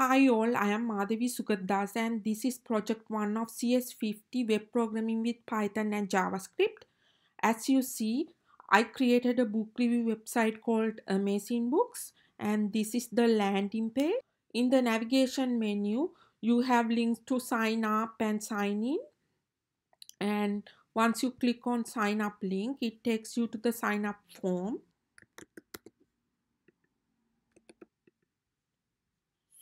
Hi all, I am Madhavi Sugadas and this is project 1 of CS50 web programming with Python and JavaScript. As you see, I created a book review website called Amazing Books and this is the landing page. In the navigation menu, you have links to sign up and sign in. And once you click on sign up link, it takes you to the sign up form.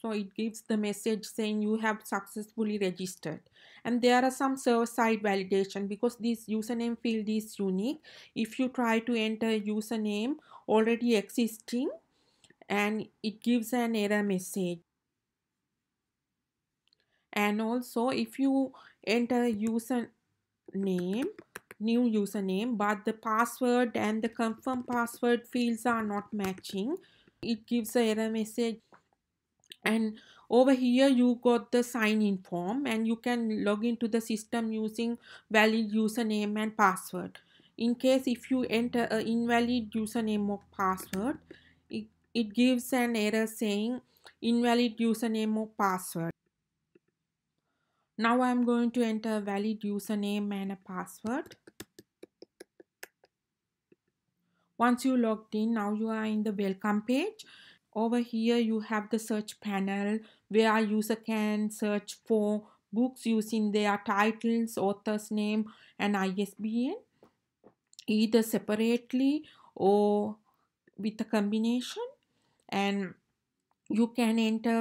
so it gives the message saying you have successfully registered and there are some server-side validation because this username field is unique if you try to enter username already existing and it gives an error message and also if you enter username new username but the password and the confirm password fields are not matching it gives an error message and over here you got the sign in form and you can log into the system using valid username and password in case if you enter an invalid username or password it, it gives an error saying invalid username or password now i'm going to enter a valid username and a password once you logged in now you are in the welcome page over here you have the search panel where a user can search for books using their titles author's name and ISBN either separately or with a combination and you can enter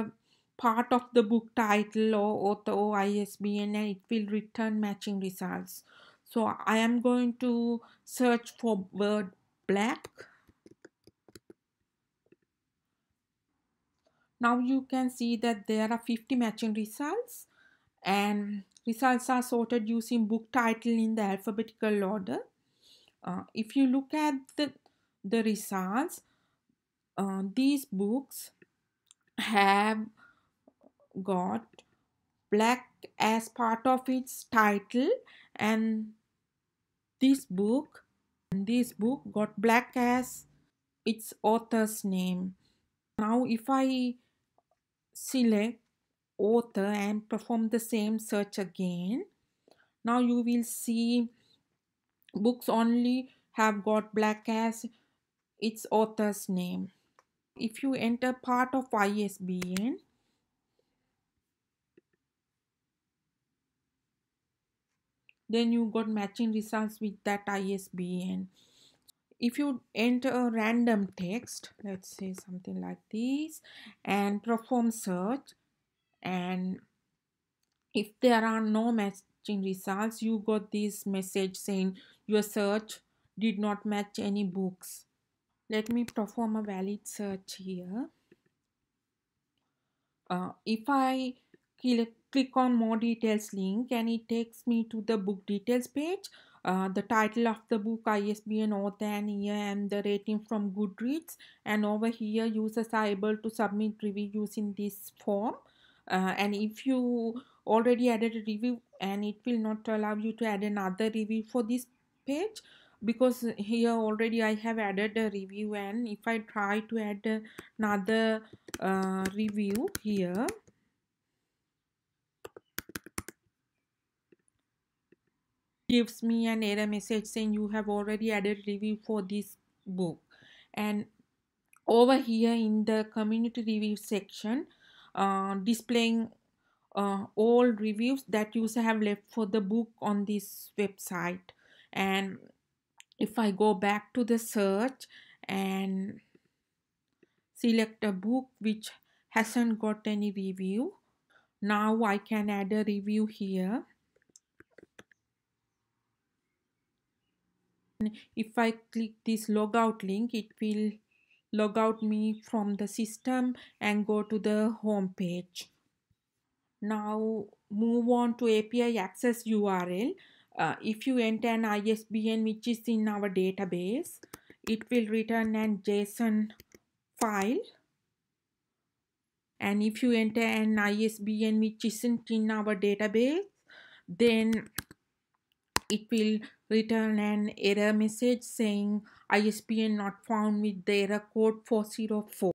part of the book title or author or ISBN and it will return matching results so I am going to search for word black Now you can see that there are 50 matching results and results are sorted using book title in the alphabetical order. Uh, if you look at the, the results, uh, these books have got black as part of its title and this book this book got black as its author's name now if i select author and perform the same search again now you will see books only have got black as its author's name if you enter part of ISBN then you got matching results with that ISBN if you enter a random text let's say something like this and perform search and if there are no matching results you got this message saying your search did not match any books let me perform a valid search here uh, if I click on more details link and it takes me to the book details page uh, the title of the book ISBN author and year and the rating from Goodreads and over here users are able to submit reviews in this form uh, and if you already added a review and it will not allow you to add another review for this page because here already I have added a review and if I try to add another uh, review here gives me an error message saying you have already added review for this book and over here in the community review section uh, displaying uh, all reviews that user have left for the book on this website and if I go back to the search and select a book which hasn't got any review now I can add a review here if I click this logout link it will log out me from the system and go to the home page now move on to API access URL uh, if you enter an ISBN which is in our database it will return an JSON file and if you enter an ISBN which isn't in our database then it will return an error message saying ISBN not found with the error code 404.